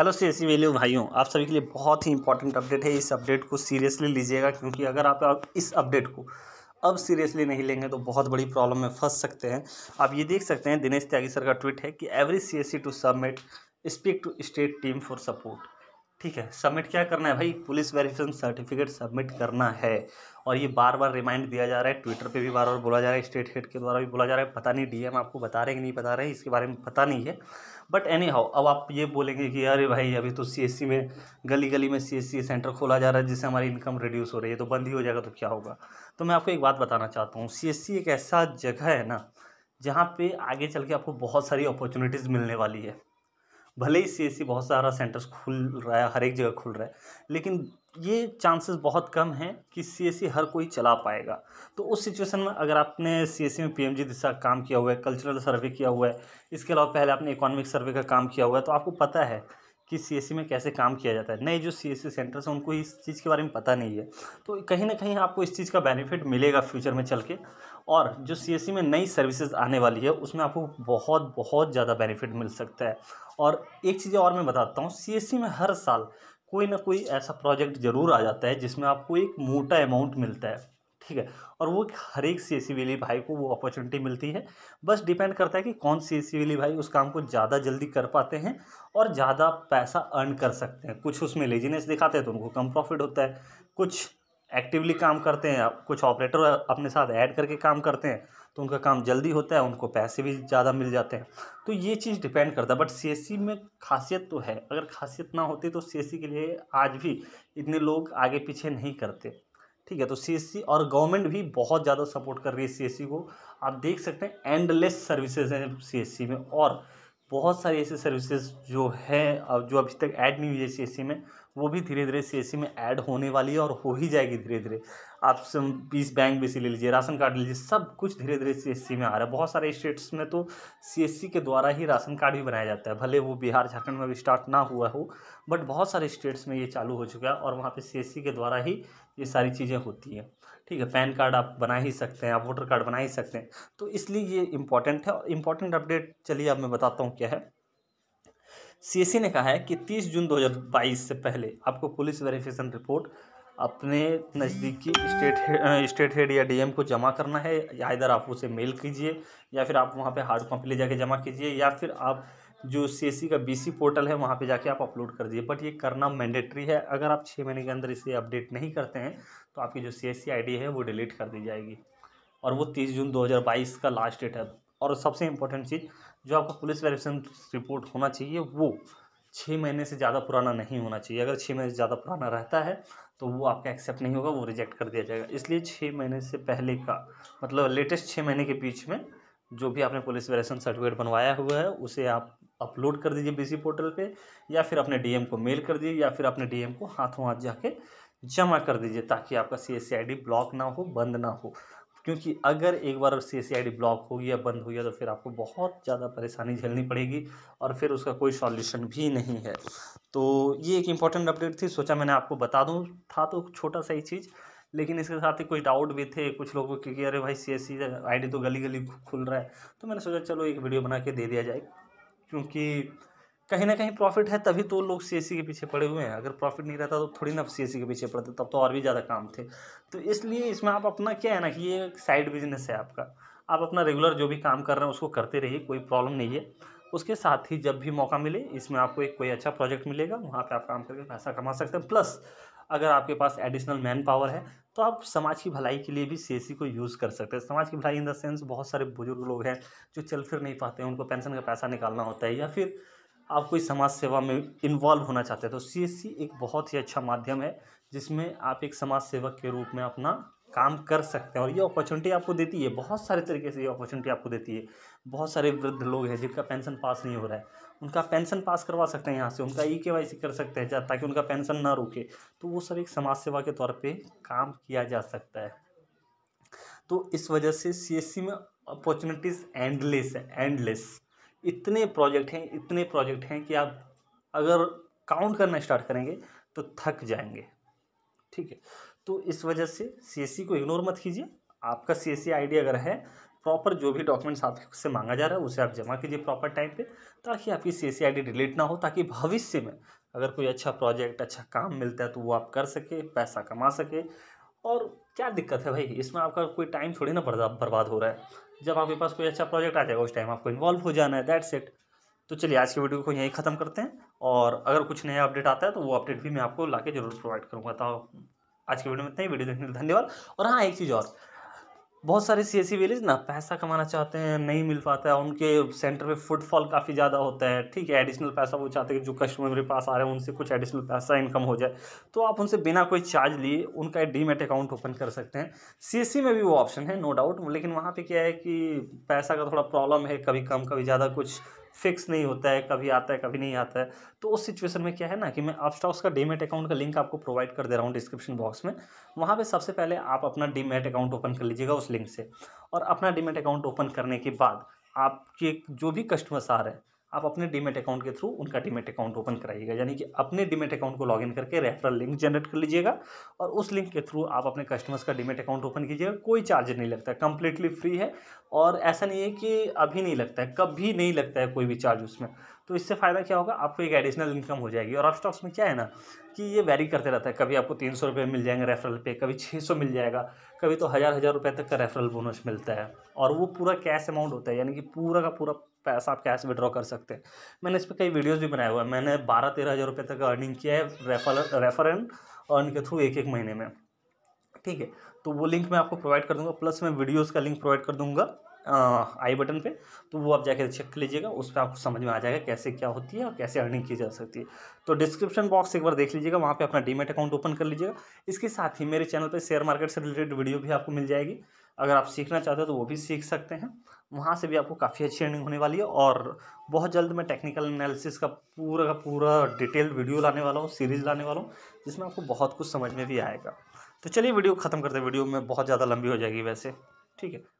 hello C S value भाइयों आप सभी के लिए बहुत ही इंपॉर्टेंट अपडेट है इस अपडेट को सीरियसली लीजिएगा क्योंकि अगर आप, आप इस अपडेट को अब सीरियसली नहीं लेंगे तो बहुत बड़ी प्रॉब्लम में फंस सकते हैं आप ये देख सकते हैं दिनेश त्यागी सर का ट्वीट है कि every C S C to submit speak to state team for support ठीक है सबमिट क्या करना है भाई पुलिस वेरिफिकेशन सर्टिफिकेट सबमिट करना है और ये बार बार रिमाइंड दिया जा रहा है ट्विटर पे भी बार बार बोला जा रहा है स्टेट हेड के द्वारा भी बोला जा रहा है पता नहीं डीएम आपको बता रहे हैं कि नहीं बता रहे हैं इसके बारे में पता नहीं है बट एनी हाउ अब आप ये बोलेंगे कि अरे भाई अभी तो सी में गली गली में सी सेंटर खोला जा रहा है जिससे हमारी इनकम रिड्यूस हो रही है तो बंद ही हो जाएगा तो क्या होगा तो मैं आपको एक बात बताना चाहता हूँ सी एक ऐसा जगह है ना जहाँ पर आगे चल के आपको बहुत सारी अपॉर्चुनिटीज़ मिलने वाली है भले ही सी e बहुत सारा सेंटर्स खुल रहा है हर एक जगह खुल रहा है लेकिन ये चांसेस बहुत कम हैं कि सी e हर कोई चला पाएगा तो उस सिचुएशन में अगर आपने सी e में पीएमजी दिशा काम किया हुआ है कल्चरल सर्वे किया हुआ है इसके अलावा पहले आपने इकोनॉमिक सर्वे का काम किया हुआ है तो आपको पता है कि सी e में कैसे काम किया जाता है नए जो सी एस सेंटर्स हैं उनको इस चीज़ के बारे में पता नहीं है तो कहीं ना कहीं आपको इस चीज़ का बेनिफिट मिलेगा फ्यूचर में चल के और जो सी e में नई सर्विसेज आने वाली है उसमें आपको बहुत बहुत ज़्यादा बेनिफिट मिल सकता है और एक चीज़ और मैं बताता हूँ सी e में हर साल कोई ना कोई ऐसा प्रोजेक्ट ज़रूर आ जाता है जिसमें आपको एक मोटा अमाउंट मिलता है ठीक है और वो हर एक सी एस e वाली भाई को वो अपॉर्चुनिटी मिलती है बस डिपेंड करता है कि कौन सी एस e वाली भाई उस काम को ज़्यादा जल्दी कर पाते हैं और ज़्यादा पैसा अर्न कर सकते हैं कुछ उसमें लेजीनेस दिखाते हैं तो उनको कम प्रॉफिट होता है कुछ एक्टिवली काम करते हैं कुछ ऑपरेटर अपने साथ ऐड करके काम करते हैं तो उनका काम जल्दी होता है उनको पैसे भी ज़्यादा मिल जाते हैं तो ये चीज़ डिपेंड करता है बट सी e में खासियत तो है अगर खासियत ना होती तो सी के लिए आज भी इतने लोग आगे पीछे नहीं करते ठीक है तो सीएससी और गवर्नमेंट भी बहुत ज़्यादा सपोर्ट कर रही है सी को आप देख सकते हैं एंडलेस सर्विसेज हैं सी में और बहुत सारी ऐसी सर्विसेज जो है जो अभी तक ऐड नहीं हुई है सी में वो भी धीरे धीरे सी में ऐड होने वाली है और हो ही जाएगी धीरे धीरे आप पीस बैंक भी सी ले लीजिए राशन कार्ड लीजिए सब कुछ धीरे धीरे सीएससी में आ रहा है बहुत सारे स्टेट्स में तो सीएससी के द्वारा ही राशन कार्ड भी बनाया जाता है भले वो बिहार झारखंड में भी स्टार्ट ना हुआ हो बट बहुत सारे स्टेट्स में ये चालू हो चुका है और वहाँ पर सी के द्वारा ही ये सारी चीज़ें होती हैं ठीक है पैन कार्ड आप बना ही सकते हैं आप वोटर कार्ड बना ही सकते हैं तो इसलिए ये इंपॉर्टेंट है और इम्पोर्टेंट अपडेट चलिए अब मैं बताता हूँ क्या है सीएससी ने कहा है कि 30 जून 2022 से पहले आपको पुलिस वेरिफिकेशन रिपोर्ट अपने नज़दीकी स्टेट स्टेट हेड या डीएम को जमा करना है या इधर आप उसे मेल कीजिए या फिर आप वहाँ पे हार्ड कॉपी ले जाके जमा कीजिए या फिर आप जो सी का बीसी पोर्टल है वहाँ पे जाके आप अपलोड कर दिए बट ये करना मैंडेटरी है अगर आप छः महीने के अंदर इसे अपडेट नहीं करते हैं तो आपकी जो सी एस है वो डिलीट कर दी जाएगी और वो तीस जून दो का लास्ट डेट है और सबसे इम्पोर्टेंट चीज़ जो आपका पुलिस वेरिफिकेशन रिपोर्ट होना चाहिए वो छः महीने से ज़्यादा पुराना नहीं होना चाहिए अगर छः महीने से ज़्यादा पुराना रहता है तो वो आपका एक्सेप्ट नहीं होगा वो रिजेक्ट कर दिया जाएगा इसलिए छः महीने से पहले का मतलब लेटेस्ट छः महीने के बीच में जो भी आपने पुलिस वेरेशन सर्टिफिकेट बनवाया हुआ है उसे आप अपलोड कर दीजिए बीसी पोर्टल पे या फिर अपने डीएम को मेल कर दीजिए या फिर अपने डीएम को हाथों हाथ जाके जमा कर दीजिए ताकि आपका सी एस ब्लॉक ना हो बंद ना हो क्योंकि अगर एक बार सी सी आई डी ब्लॉक हो गया बंद हो गया तो फिर आपको बहुत ज़्यादा परेशानी झेलनी पड़ेगी और फिर उसका कोई सॉल्यूशन भी नहीं है तो ये एक इम्पॉर्टेंट अपडेट थी सोचा मैंने आपको बता दूँ था तो छोटा सा ही चीज़ लेकिन इसके साथ ही कुछ डाउट भी थे कुछ लोगों के कि अरे भाई सी एस सी आई डी तो गली गली खुल रहा है तो मैंने सोचा चलो एक वीडियो बना के दे दिया जाए क्योंकि कहीं ना कहीं प्रॉफिट है तभी तो लोग सी e के पीछे पड़े हुए हैं अगर प्रॉफिट नहीं रहता तो थोड़ी ना सी e के पीछे पड़ते तब तो और भी ज़्यादा काम थे तो इसलिए इसमें आप अपना क्या है ना कि ये एक साइड बिजनेस है आपका आप अपना रेगुलर जो भी काम कर रहे हैं उसको करते रहिए कोई प्रॉब्लम नहीं है उसके साथ ही जब भी मौका मिले इसमें आपको एक कोई अच्छा प्रोजेक्ट मिलेगा वहाँ पर आप काम करके पैसा कमा सकते हैं प्लस अगर आपके पास एडिशनल मैन पावर है तो आप समाज की भलाई के लिए भी सी e को यूज़ कर सकते हैं समाज की भलाई इन द सेंस बहुत सारे बुजुर्ग लोग हैं जो चल फिर नहीं पाते हैं उनको पेंशन का पैसा निकालना होता है या फिर आप कोई समाज सेवा में इन्वॉल्व होना चाहते हैं तो सी एस सी एक बहुत ही अच्छा माध्यम है जिसमें आप एक समाज सेवक के रूप में अपना काम कर सकते हैं और ये अपॉर्चुनिटी आपको देती है बहुत सारे तरीके से ये अपॉर्चुनिटी आपको देती है बहुत सारे वृद्ध लोग हैं जिनका पेंशन पास नहीं हो रहा है उनका पेंशन पास करवा सकते हैं यहाँ से उनका ई के वाई सी कर सकते हैं ताकि उनका पेंशन ना रुके तो वो सब एक समाज सेवा के तौर पर काम किया जा सकता है तो इस वजह से सी एस सी में अपॉर्चुनिटीज़ एंडलेस है एंडलेस इतने प्रोजेक्ट हैं इतने प्रोजेक्ट हैं कि आप अगर काउंट करना स्टार्ट करेंगे तो थक जाएंगे ठीक है तो इस वजह से सी e को इग्नोर मत कीजिए आपका सी एस e अगर है प्रॉपर जो भी डॉक्यूमेंट्स आपसे मांगा जा रहा है उसे आप जमा कीजिए प्रॉपर टाइम पे ताकि आपकी सी एस डिलीट ना हो ताकि भविष्य में अगर कोई अच्छा प्रोजेक्ट अच्छा काम मिलता है तो वो आप कर सके पैसा कमा सके और क्या दिक्कत है भाई इसमें आपका कोई टाइम थोड़ी ना बर्बाद हो रहा है जब आपके पास कोई अच्छा प्रोजेक्ट आ जाएगा उस टाइम आपको इन्वॉल्व हो जाना है दैट्स इट तो चलिए आज की वीडियो को यहीं ख़त्म करते हैं और अगर कुछ नया अपडेट आता है तो वो अपडेट भी मैं आपको ला जरूर प्रोवाइड करूँगा तो आज की वीडियो में इतना ही वीडियो देखने के लिए धन्यवाद और हाँ एक चीज़ और बहुत सारे सी एस विलेज ना पैसा कमाना चाहते हैं नहीं मिल पाता है उनके सेंटर में फुटफॉल काफ़ी ज़्यादा होता है ठीक है एडिशनल पैसा वो चाहते हैं कि जो कस्टमर मेरे पास आ रहे हैं उनसे कुछ एडिशनल पैसा इनकम हो जाए तो आप उनसे बिना कोई चार्ज लिए उनका डीमेट अकाउंट ओपन कर सकते हैं सी e में भी वो ऑप्शन है नो डाउट लेकिन वहाँ पर क्या है कि पैसा का थोड़ा प्रॉब्लम है कभी कम कभी ज़्यादा कुछ फिक्स नहीं होता है कभी आता है कभी नहीं आता है तो उस सिचुएशन में क्या है ना कि मैं अपस्टॉक्स का डीमेट अकाउंट का लिंक आपको प्रोवाइड कर दे रहा हूँ डिस्क्रिप्शन बॉक्स में वहाँ पर सबसे पहले आप अपना डीमेट अकाउंट ओपन कर लीजिएगा उस लिंक से और अपना डीमेट अकाउंट ओपन करने के बाद आपके जो भी कस्टमर्स आ रहे हैं आप अपने डीमेट अकाउंट के थ्रू उनका डीमेट अकाउंट ओपन कराइएगा यानी कि अपने डीमेट अकाउंट को लॉगिन करके रेफरल लिंक जनरेट कर लीजिएगा और उस लिंक के थ्रू आप अपने कस्टमर्स का डीमेट अकाउंट ओपन कीजिएगा कोई चार्ज नहीं लगता है कंप्लीटली फ्री है और ऐसा नहीं है कि अभी नहीं लगता है कभी नहीं लगता है कोई भी चार्ज उसमें तो इससे फ़ायदा क्या होगा आपको एक एडिशनल इनकम हो जाएगी और आप स्टॉक्स में क्या है ना कि ये वेरी करते रहता है कभी आपको तीन सौ रुपये मिल जाएंगे रेफरल पे कभी छः सौ मिल जाएगा कभी तो हज़ार हज़ार रुपये तक का रेफरल बोनस मिलता है और वो पूरा कैश अमाउंट होता है यानी कि पूरा का पूरा पैसा आप कैश विड्रॉ कर सकते हैं मैंने इस पर कई वीडियोज़ भी बनाए हुए हैं मैंने बारह तेरह हज़ार रुपये तक अर्निंग किया है रेफर रेफर एंड अर्न के थ्रू एक एक महीने में ठीक है तो वो लिंक मैं आपको प्रोवाइड कर दूंगा प्लस मैं वीडियोज़ का लिंक प्रोवाइड कर दूंगा आई बटन पे तो वो आप जाकर चेक कर लीजिएगा उस पर आपको समझ में आ जाएगा कैसे क्या होती है और कैसे अर्निंग की जा सकती है तो डिस्क्रिप्शन बॉक्स एक बार देख लीजिएगा वहाँ पे अपना डीमेट अकाउंट ओपन कर लीजिएगा इसके साथ ही मेरे चैनल पे शेयर मार्केट से रिलेटेड वीडियो भी आपको मिल जाएगी अगर आप सीखना चाहते हो तो वो भी सीख सकते हैं वहाँ से भी आपको काफ़ी अच्छी अर्निंग होने वाली है और बहुत जल्द मैं टेक्निकल एनालिसिस का पूरा का पूरा डिटेल्ड वीडियो लाने वाला हूँ सीरीज़ लाने वाला हूँ जिसमें आपको बहुत कुछ समझ में भी आएगा तो चलिए वीडियो ख़त्म करते हैं वीडियो में बहुत ज़्यादा लंबी हो जाएगी वैसे ठीक है